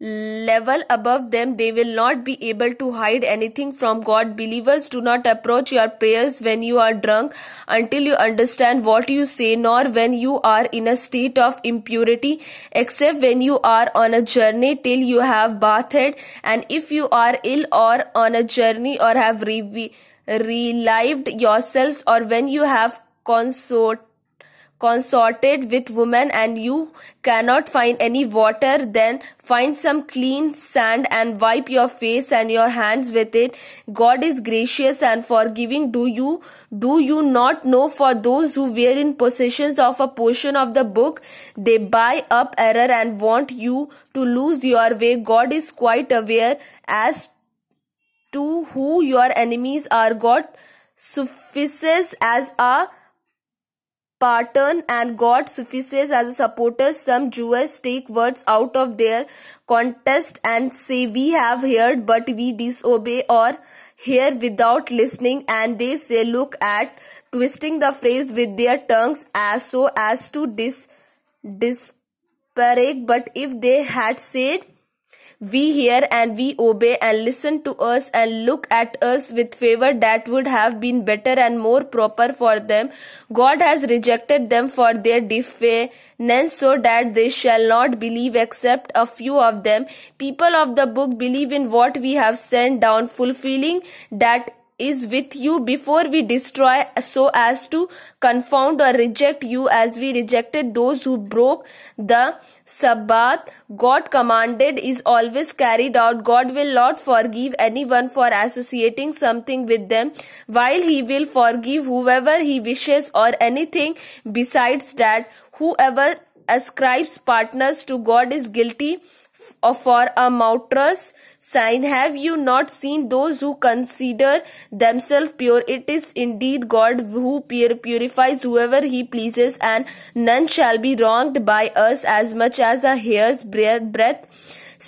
level above them they will not be able to hide anything from god believers do not approach your prayers when you are drunk until you understand what you say nor when you are in a state of impurity except when you are on a journey till you have bathed and if you are ill or on a journey or have re- relived yourselves or when you have consort consorted with women and you cannot find any water, then find some clean sand and wipe your face and your hands with it. God is gracious and forgiving. Do you, do you not know for those who were in possession of a portion of the book, they buy up error and want you to lose your way. God is quite aware as to who your enemies are. God suffices as a Pattern and God suffices as a supporter. Some Jews take words out of their contest and say, We have heard, but we disobey, or hear without listening. And they say, Look at twisting the phrase with their tongues as so as to dis, disparate. But if they had said, we hear and we obey and listen to us and look at us with favor that would have been better and more proper for them. God has rejected them for their defiance so that they shall not believe except a few of them. People of the book believe in what we have sent down, fulfilling that is with you before we destroy so as to confound or reject you as we rejected those who broke the Sabbath. God commanded is always carried out. God will not forgive anyone for associating something with them while he will forgive whoever he wishes or anything besides that whoever ascribes partners to God is guilty for a martyr's sign have you not seen those who consider themselves pure it is indeed god who purifies whoever he pleases and none shall be wronged by us as much as a hair's breadth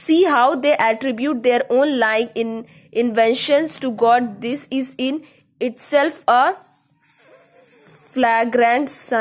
see how they attribute their own lying in inventions to god this is in itself a flagrant sign